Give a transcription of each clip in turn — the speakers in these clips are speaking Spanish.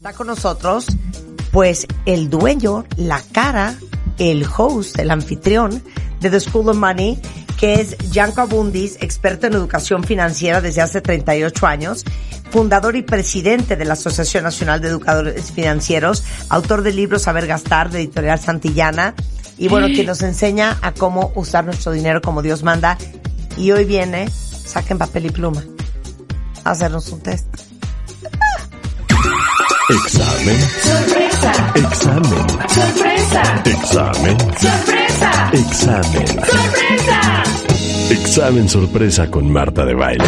Está con nosotros, pues, el dueño, la cara, el host, el anfitrión de The School of Money, que es Gianco Abundis, experto en educación financiera desde hace 38 años, fundador y presidente de la Asociación Nacional de Educadores Financieros, autor del libro Saber Gastar, de Editorial Santillana, y bueno, quien nos enseña a cómo usar nuestro dinero como Dios manda. Y hoy viene, saquen papel y pluma, a hacernos un test. Examen. Sorpresa. Examen. Sorpresa. Examen. Sorpresa. Examen. Sorpresa. Examen sorpresa con Marta de Baile.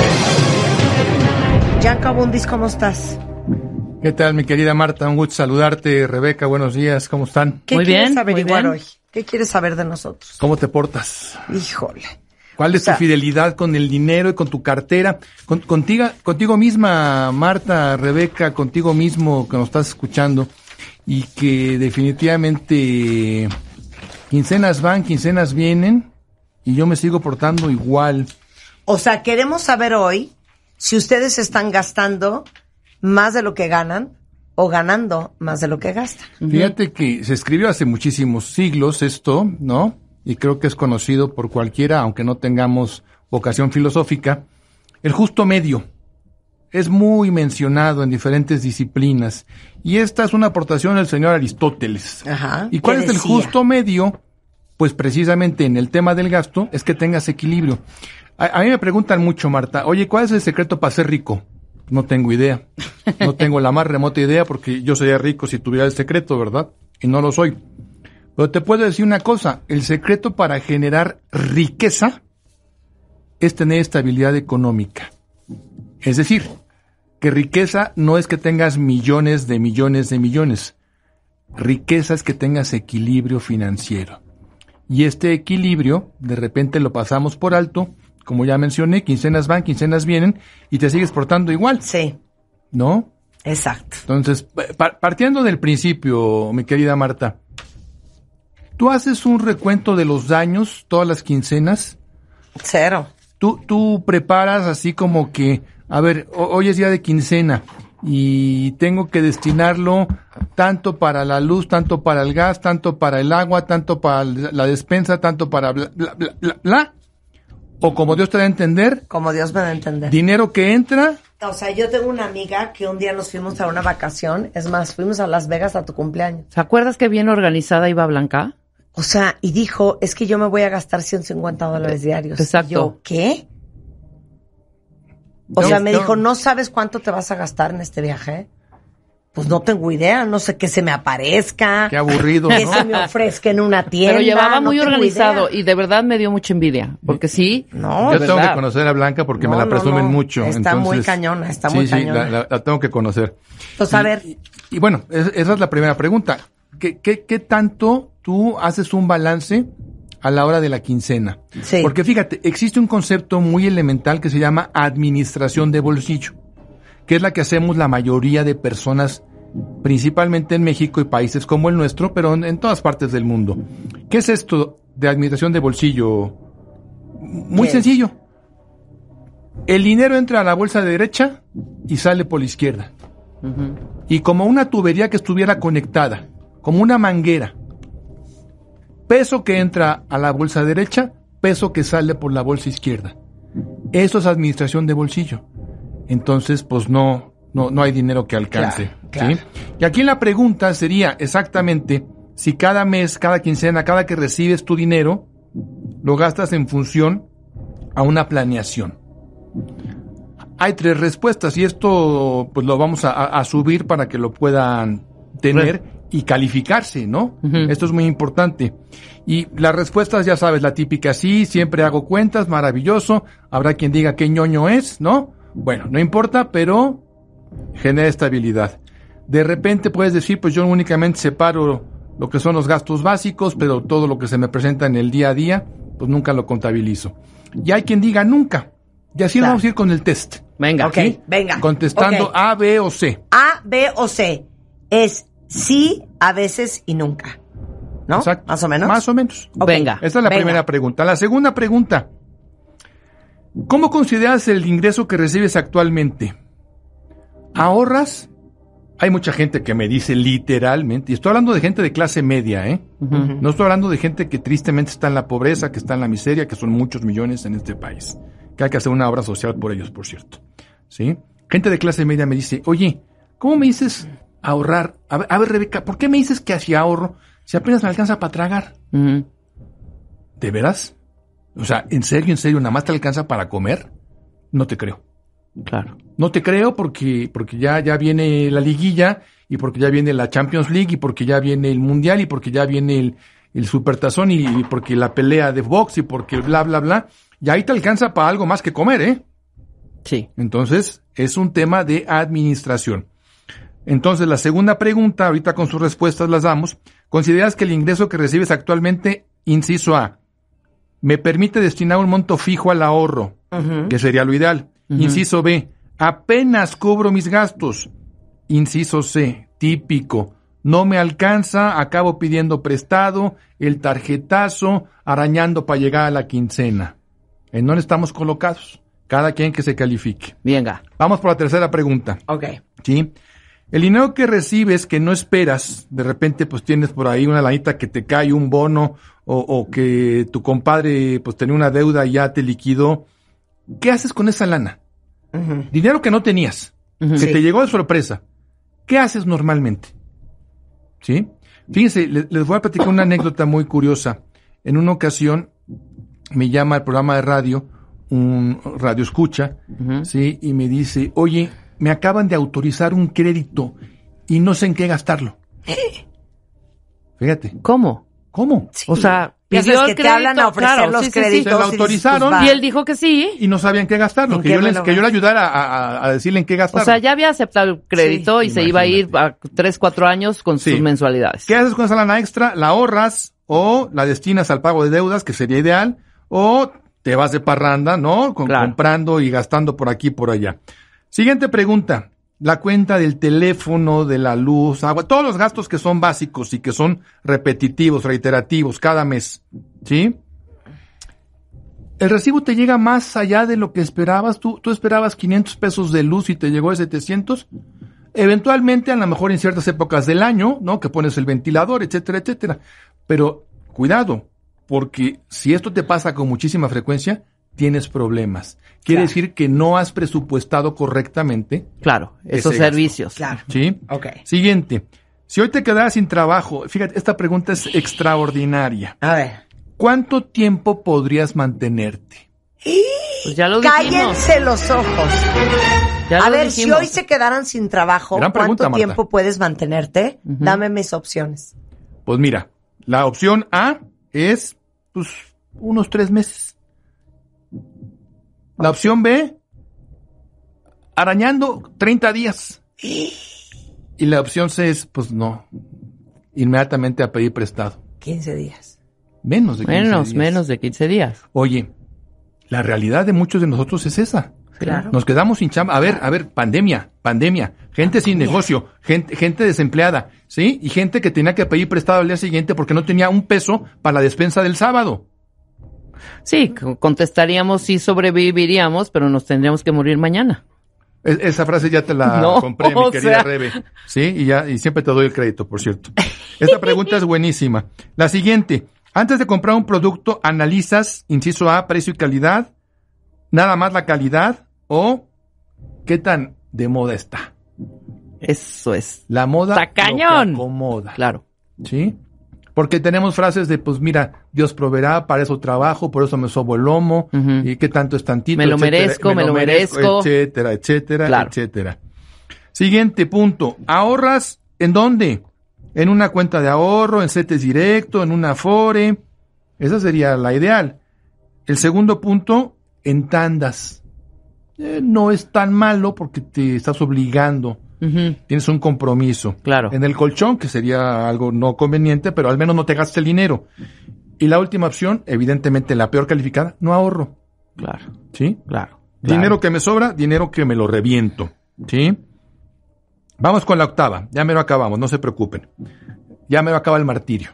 Yanka Bundis, ¿cómo estás? ¿Qué tal, mi querida Marta? Un gusto saludarte. Rebeca, buenos días. ¿Cómo están? muy bien, averiguar averiguar hoy? ¿Qué quieres saber de nosotros? ¿Cómo te portas? Híjole. ¿Cuál es tu fidelidad con el dinero y con tu cartera? contigo, contigo misma, Marta, Rebeca, contigo mismo que nos estás escuchando y que definitivamente quincenas van, quincenas vienen y yo me sigo portando igual. O sea, queremos saber hoy si ustedes están gastando más de lo que ganan o ganando más de lo que gastan. Fíjate que se escribió hace muchísimos siglos esto, ¿no? y creo que es conocido por cualquiera, aunque no tengamos vocación filosófica, el justo medio. Es muy mencionado en diferentes disciplinas y esta es una aportación del señor Aristóteles. Ajá, ¿Y cuál es el justo medio? Pues precisamente en el tema del gasto es que tengas equilibrio. A, a mí me preguntan mucho, Marta, oye, ¿cuál es el secreto para ser rico? No tengo idea. No tengo la más remota idea porque yo sería rico si tuviera el secreto, ¿verdad? Y no lo soy. Pero te puedo decir una cosa, el secreto para generar riqueza es tener estabilidad económica. Es decir, que riqueza no es que tengas millones de millones de millones. Riqueza es que tengas equilibrio financiero. Y este equilibrio, de repente lo pasamos por alto, como ya mencioné, quincenas van, quincenas vienen, y te sigues portando igual. Sí. ¿No? Exacto. Entonces, partiendo del principio, mi querida Marta, ¿Tú haces un recuento de los daños todas las quincenas? Cero. ¿Tú, tú preparas así como que, a ver, hoy es día de quincena y tengo que destinarlo tanto para la luz, tanto para el gas, tanto para el agua, tanto para la despensa, tanto para bla, O como Dios te da a entender. Como Dios me da a entender. Dinero que entra. O sea, yo tengo una amiga que un día nos fuimos a una vacación. Es más, fuimos a Las Vegas a tu cumpleaños. ¿Se acuerdas que bien organizada iba Blanca? O sea, y dijo, es que yo me voy a gastar 150 dólares eh, diarios. Exacto. yo, ¿qué? O sea, me dijo, ¿no sabes cuánto te vas a gastar en este viaje? Pues no tengo idea, no sé qué se me aparezca. Qué aburrido, Que se me ofrezca en una tienda. Pero llevaba muy organizado y de verdad me dio mucha envidia, porque sí. No, Yo tengo que conocer a Blanca porque me la presumen mucho. Está muy cañona, está muy cañona. Sí, la, la, tengo que conocer. Entonces, a ver. Y, bueno, esa es la primera pregunta. qué tanto tú haces un balance a la hora de la quincena. Porque fíjate, existe un concepto muy elemental que se llama administración de bolsillo, que es la que hacemos la mayoría de personas, principalmente en México y países como el nuestro, pero en, todas partes del mundo. ¿Qué es esto de administración de bolsillo? Muy sencillo. El dinero entra a la bolsa de derecha y sale por la izquierda. Y como una tubería que estuviera conectada, como una manguera, Peso que entra a la bolsa derecha, peso que sale por la bolsa izquierda. Eso es administración de bolsillo. Entonces, pues no, no, hay dinero que alcance. Y aquí la pregunta sería exactamente si cada mes, cada quincena, cada que recibes tu dinero, lo gastas en función a una planeación. Hay tres respuestas y esto pues lo vamos a, a subir para que lo puedan tener y calificarse, ¿no? Esto es muy importante. Y las respuestas, ya sabes, la típica sí, siempre hago cuentas, maravilloso. Habrá quien diga qué ñoño es, ¿no? Bueno, no importa, pero genera estabilidad. De repente puedes decir, pues yo únicamente separo lo que son los gastos básicos, pero todo lo que se me presenta en el día a día, pues nunca lo contabilizo. Y hay quien diga nunca. Y así vamos a ir con el test. Venga, ok venga. Contestando A, B o C. A, B o C. Es sí, a veces y nunca. ¿No? Más o menos. Más o menos. Venga. Esta es la primera pregunta. La segunda pregunta. ¿Cómo consideras el ingreso que recibes actualmente? ¿Ahorras? Hay mucha gente que me dice literalmente, y estoy hablando de gente de clase media, ¿eh? No estoy hablando de gente que tristemente está en la pobreza, que está en la miseria, que son muchos millones en este país. Que hay que hacer una obra social por ellos, por cierto. ¿Sí? Gente de clase media me dice, oye, ¿cómo me dices ahorrar. A ver, Rebeca, ¿por qué me dices que así ahorro si apenas me alcanza para tragar? ¿De veras? O sea, ¿en serio, en serio, nada más te alcanza para comer? No te creo. Claro. No te creo porque, porque ya, ya viene la liguilla y porque ya viene la Champions League y porque ya viene el Mundial y porque ya viene el, el Supertazón y, y porque la pelea de box y porque bla, bla, bla. Y ahí te alcanza para algo más que comer, ¿eh? Sí. Entonces, es un tema de administración. Entonces, la segunda pregunta, ahorita con sus respuestas las damos. ¿Consideras que el ingreso que recibes actualmente, inciso A, me permite destinar un monto fijo al ahorro, que sería lo ideal? Inciso B, apenas cubro mis gastos. Inciso C, típico, no me alcanza, acabo pidiendo prestado, el tarjetazo, arañando para llegar a la quincena. ¿En dónde estamos colocados? Cada quien que se califique. Venga. Vamos por la tercera pregunta. Ok. ¿Sí? El dinero que recibes que no esperas, de repente pues tienes por ahí una lanita que te cae, un bono, o, que tu compadre pues tenía una deuda y ya te liquidó. ¿Qué haces con esa lana? Dinero que no tenías, que te llegó de sorpresa. ¿Qué haces normalmente? ¿Sí? Fíjense, les, voy a platicar una anécdota muy curiosa. En una ocasión me llama al programa de radio un radio escucha, ¿sí? Y me dice, oye, me acaban de autorizar un crédito y no sé en qué gastarlo. Fíjate. ¿Cómo? ¿Cómo? O sea, pidió que crédito, te hablan a los créditos. se lo autorizaron. Pues, y, él dijo que sí. Y no sabían qué gastarlo, que, yo le ayudara a, decirle en qué gastarlo. O sea, ya había aceptado el crédito y se iba a ir a tres, cuatro años con sus mensualidades. ¿Qué haces con esa lana extra? ¿La ahorras o la destinas al pago de deudas, que sería ideal? ¿O te vas de parranda, no? Comprando y gastando por aquí y por allá. Siguiente pregunta. La cuenta del teléfono, de la luz, agua, todos los gastos que son básicos y que son repetitivos, reiterativos cada mes. ¿Sí? El recibo te llega más allá de lo que esperabas. Tú, tú esperabas 500 pesos de luz y te llegó de 700. Eventualmente, a lo mejor en ciertas épocas del año, ¿no? Que pones el ventilador, etcétera, etcétera. Pero cuidado, porque si esto te pasa con muchísima frecuencia, tienes problemas. Quiere decir que no has presupuestado correctamente. Claro, esos servicios. Sí. Ok. Siguiente. Si hoy te quedaras sin trabajo, fíjate, esta pregunta es extraordinaria. A ver. ¿Cuánto tiempo podrías mantenerte? Pues cállense los ojos. a ver, si hoy se quedaran sin trabajo, ¿cuánto tiempo puedes mantenerte? Dame mis opciones. Pues mira, la opción A es pues, unos tres meses. La opción B, arañando 30 días. Y la opción C es, pues no, inmediatamente a pedir prestado. 15 días. Menos de 15 días. Menos de 15 días. Oye, la realidad de muchos de nosotros es esa. Claro. Nos quedamos sin chamba. A ver, a ver, pandemia, pandemia, gente sin negocio, gente, gente desempleada, ¿sí? Y gente que tenía que pedir prestado al día siguiente porque no tenía un peso para la despensa del sábado. Sí, contestaríamos si sobreviviríamos, pero nos tendríamos que morir mañana. esa frase ya te la compré, mi querida Rebe. Sí, y, ya, y siempre te doy el crédito, por cierto. Esta pregunta es buenísima. La siguiente. Antes de comprar un producto, analizas, inciso A, precio y calidad, nada más la calidad o qué tan de moda está. Eso es. La moda. La cañón. Lo Claro. ¿Sí? Porque tenemos frases de, pues mira, Dios proveerá, para eso trabajo, por eso me sobo el lomo, y qué tanto es tantito. Me lo merezco, me, lo merezco, Etcétera, etcétera, etcétera. Siguiente punto. ¿Ahorras en dónde? En una cuenta de ahorro, en CETES directo, en una FORE. Esa sería la ideal. El segundo punto, en tandas. Eh, no es tan malo porque te estás obligando Tienes un compromiso. Claro. En el colchón, que sería algo no conveniente, pero al menos no te gastes el dinero. Y la última opción, evidentemente la peor calificada, no ahorro. Claro. ¿Sí? Claro. Dinero que me sobra, dinero que me lo reviento. ¿Sí? Vamos con la octava. Ya me lo acabamos, no se preocupen. Ya me lo acaba el martirio.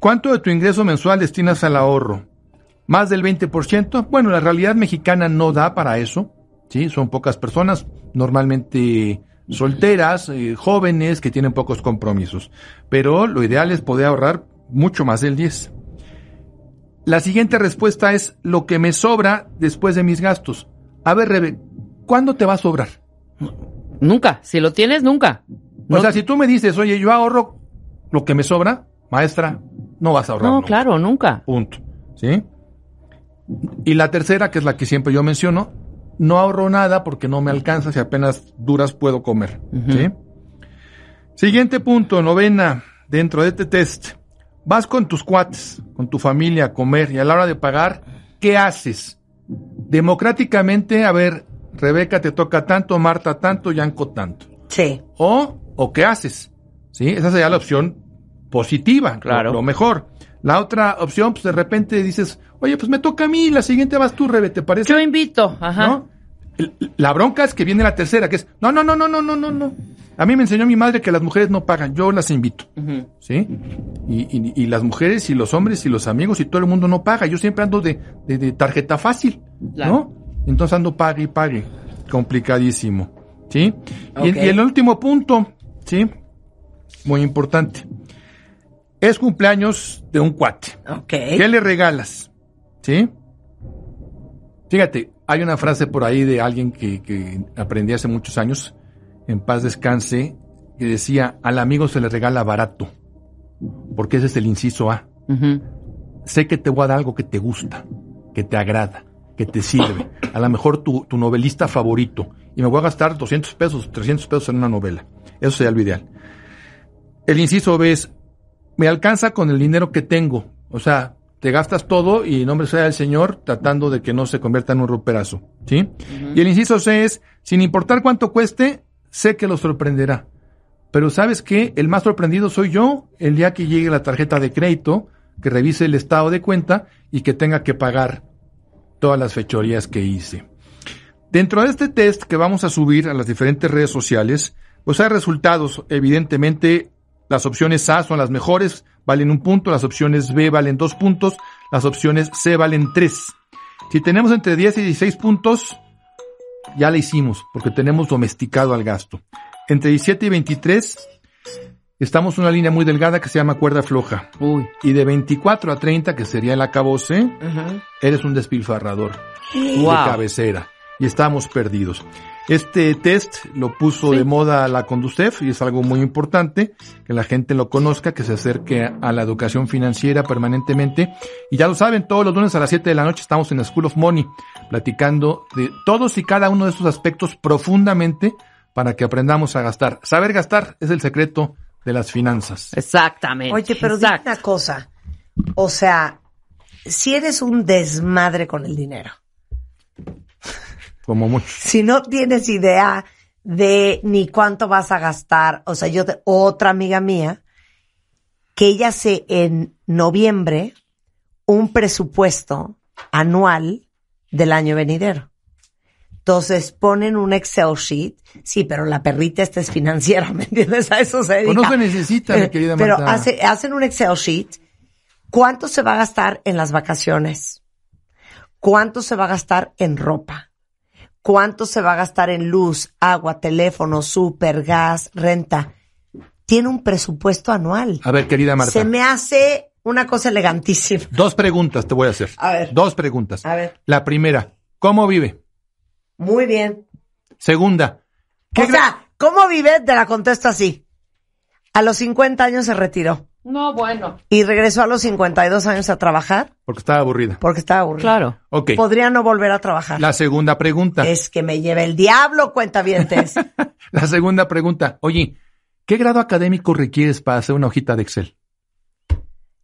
¿Cuánto de tu ingreso mensual destinas al ahorro? ¿Más del 20%? Bueno, la realidad mexicana no da para eso. ¿sí? Son pocas personas. Normalmente solteras, eh, jóvenes que tienen pocos compromisos. Pero lo ideal es poder ahorrar mucho más del 10. La siguiente respuesta es lo que me sobra después de mis gastos. A ver, Rebe, ¿cuándo te va a sobrar? Nunca, si lo tienes, nunca. O sea, si tú me dices, oye, yo ahorro lo que me sobra, maestra, no vas a ahorrar. No, claro, nunca. Punto. ¿Sí? Y la tercera, que es la que siempre yo menciono, no ahorro nada porque no me alcanza si apenas duras puedo comer. Siguiente punto, novena, dentro de este test. Vas con tus cuates, con tu familia a comer y a la hora de pagar, ¿qué haces? Democráticamente, a ver, Rebeca te toca tanto, Marta tanto, Yanco tanto. Sí. O, o qué haces. ¿Sí? Esa sería la opción positiva, claro. lo, lo mejor. La otra opción, pues de repente dices, oye, pues me toca a mí, la siguiente vas tú, Rebe, ¿te parece? Yo invito, ajá. La bronca es que viene la tercera, que es, no, no, no, no, no, no, no, no. A mí me enseñó mi madre que las mujeres no pagan, yo las invito, ¿sí? Y, las mujeres y los hombres y los amigos y todo el mundo no paga, yo siempre ando de, tarjeta fácil, ¿no? Entonces ando pague y pague, complicadísimo, ¿sí? Y, y el último punto, ¿sí? Muy importante es cumpleaños de un cuate. ¿Qué le regalas? ¿Sí? Fíjate, hay una frase por ahí de alguien que, aprendí hace muchos años, en paz descanse, que decía, al amigo se le regala barato, porque ese es el inciso A. Sé que te voy a dar algo que te gusta, que te agrada, que te sirve. A lo mejor tu, tu novelista favorito, y me voy a gastar 200 pesos, 300 pesos en una novela. Eso sería lo ideal. El inciso B es, me alcanza con el dinero que tengo. O sea, te gastas todo y nombre sea el Señor, tratando de que no se convierta en un ruperazo. ¿Sí? Y el inciso C es, sin importar cuánto cueste, sé que lo sorprenderá. Pero ¿sabes que El más sorprendido soy yo el día que llegue la tarjeta de crédito, que revise el estado de cuenta y que tenga que pagar todas las fechorías que hice. Dentro de este test que vamos a subir a las diferentes redes sociales, pues hay resultados evidentemente las opciones A son las mejores, valen un punto, las opciones B valen dos puntos, las opciones C valen tres. Si tenemos entre 10 y 16 puntos, ya la hicimos, porque tenemos domesticado al gasto. Entre 17 y 23, estamos en una línea muy delgada que se llama cuerda floja. Uy. Y de 24 a 30, que sería el acabo eres un despilfarrador de cabecera y estamos perdidos. Este test lo puso de moda la Conducef y es algo muy importante que la gente lo conozca, que se acerque a la educación financiera permanentemente. Y ya lo saben, todos los lunes a las 7 de la noche estamos en School of Money platicando de todos y cada uno de estos aspectos profundamente para que aprendamos a gastar. Saber gastar es el secreto de las finanzas. Exactamente. Oye, pero dime una cosa. O sea, si eres un desmadre con el dinero, como mucho. Si no tienes idea de ni cuánto vas a gastar, o sea, yo, otra amiga mía, que ella hace en noviembre, un presupuesto anual del año venidero. Entonces ponen un Excel sheet, sí, pero la perrita esta es financiera, ¿me entiendes? A eso se dedica. Pues no se necesita, querida Pero hacen un Excel sheet, ¿cuánto se va a gastar en las vacaciones? ¿Cuánto se va a gastar en ropa? cuánto se va a gastar en luz, agua, teléfono, súper, gas, renta. Tiene un presupuesto anual. A ver, querida Marta. Se me hace una cosa elegantísima. Dos preguntas te voy a hacer. A ver. Dos preguntas. A ver. La primera, ¿cómo vive? Muy bien. Segunda. o sea, ¿cómo vive? Te la contesto así. A los 50 años se retiró. No, bueno. Y regresó a los 52 años a trabajar. Porque estaba aburrida. Porque estaba aburrida. Claro. Ok. Podría no volver a trabajar. La segunda pregunta. Es que me lleve el diablo, cuenta cuentavientes. la segunda pregunta. Oye, ¿qué grado académico requieres para hacer una hojita de Excel?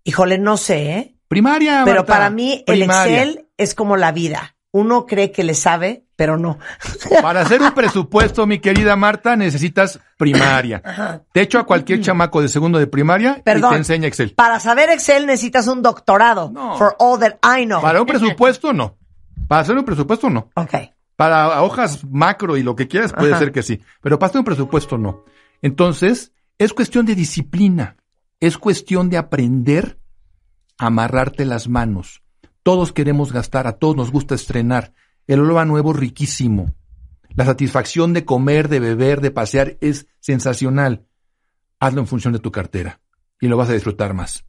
Híjole, no sé, ¿eh? Primaria. Pero para mí el Excel es como la vida uno cree que le sabe, pero no. Para hacer un presupuesto, mi querida Marta, necesitas primaria. Te echo a cualquier mm. chamaco de segundo de primaria que te enseña Excel. Para saber Excel necesitas un doctorado. For all that I know. Para un presupuesto, no. Para hacer un presupuesto, no. Ok. Para hojas macro y lo que quieras, puede ser que sí. Pero para hacer un presupuesto, no. Entonces, es cuestión de disciplina. Es cuestión de aprender a amarrarte las manos todos queremos gastar, a todos nos gusta estrenar. El olor a nuevo riquísimo. La satisfacción de comer, de beber, de pasear es sensacional. Hazlo en función de tu cartera y lo vas a disfrutar más.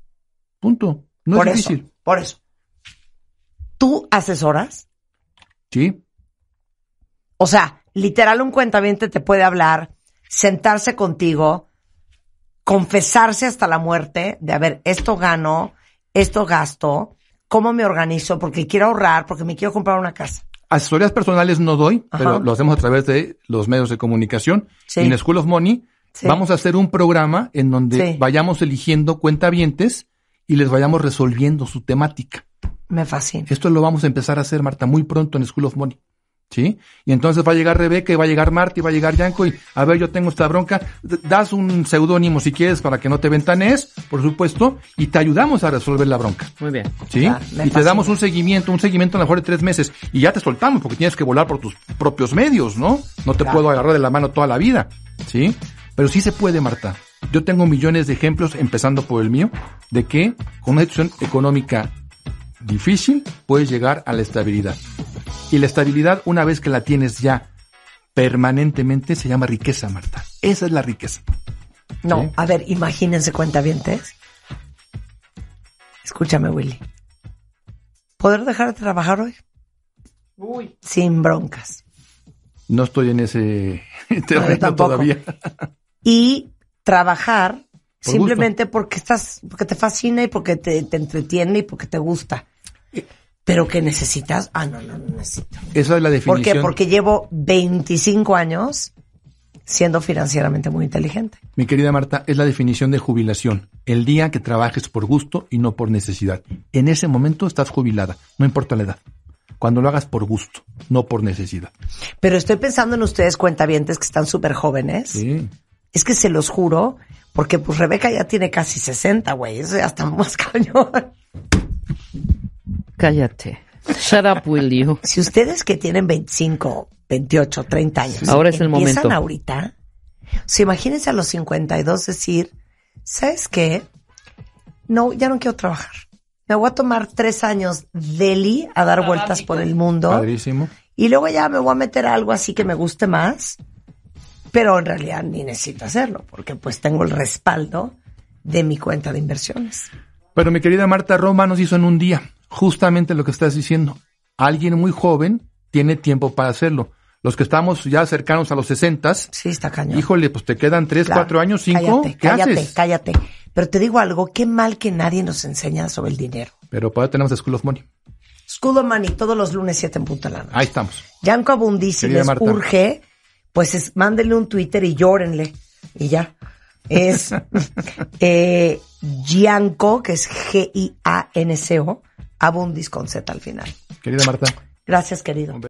Punto. No es difícil. Por eso. ¿Tú asesoras? Sí. O sea, literal un cuentamiento te puede hablar, sentarse contigo, confesarse hasta la muerte de, haber esto gano, esto gasto, cómo me organizo, porque quiero ahorrar, porque me quiero comprar una casa. Asesorías personales no doy, pero lo hacemos a través de los medios de comunicación. En School of Money vamos a hacer un programa en donde vayamos eligiendo cuentavientes y les vayamos resolviendo su temática. Me fascina. Esto lo vamos a empezar a hacer, Marta, muy pronto en School of Money. ¿sí? Y entonces va a llegar Rebeca y va a llegar Marta y va a llegar Yanko y, a ver, yo tengo esta bronca, das un seudónimo si quieres para que no te ventanees, por supuesto, y te ayudamos a resolver la bronca. Muy bien. ¿Sí? y te damos un seguimiento, un seguimiento a lo mejor de tres meses y ya te soltamos porque tienes que volar por tus propios medios, ¿no? No te puedo agarrar de la mano toda la vida, ¿sí? Pero sí se puede, Marta. Yo tengo millones de ejemplos, empezando por el mío, de que con una económica difícil puedes llegar a la estabilidad. Y la estabilidad, una vez que la tienes ya permanentemente, se llama riqueza, Marta. Esa es la riqueza. No, a ver, imagínense cuentavientes. Escúchame, Willy. ¿Poder dejar de trabajar hoy? Uy. Sin broncas. No estoy en ese terreno todavía. Y trabajar simplemente porque estás, porque te fascina y porque te, entretiene y porque te gusta. Eh. Pero que necesitas, ah, no, no, no necesito. Esa es la definición. ¿Por qué? Porque llevo 25 años siendo financieramente muy inteligente. Mi querida Marta, es la definición de jubilación. El día que trabajes por gusto y no por necesidad. En ese momento estás jubilada, no importa la edad. Cuando lo hagas por gusto, no por necesidad. Pero estoy pensando en ustedes cuentavientes que están súper jóvenes. Es que se los juro porque pues Rebeca ya tiene casi 60, güey. Eso ya está más cañón. Cállate. Shut up, will Si ustedes que tienen 25, 28, 30 años. Ahora es el momento. Empiezan ahorita. Si imagínense a los 52 decir, ¿sabes qué? No, ya no quiero trabajar. Me voy a tomar tres años deli a dar vueltas por el mundo. Padrísimo. Y luego ya me voy a meter a algo así que me guste más pero en realidad ni necesito hacerlo, porque pues tengo el respaldo de mi cuenta de inversiones. Pero mi querida Marta Roma nos hizo en un día justamente lo que estás diciendo. Alguien muy joven tiene tiempo para hacerlo. Los que estamos ya cercanos a los 60, sí, está cañón. Híjole, pues te quedan 3, cuatro 4 años, 5. Cállate, cállate, cállate. Pero te digo algo, qué mal que nadie nos enseña sobre el dinero. Pero para tenemos School of Money. School of Money, todos los lunes 7 en Punta de Ahí estamos. Yanco Abundis, les urge, pues es, mándenle un Twitter y llórenle. Y ya. Es eh, Gianco, que es G-I-A-N-C-O, Abundis con Z al final. Querida Marta. Gracias, querido.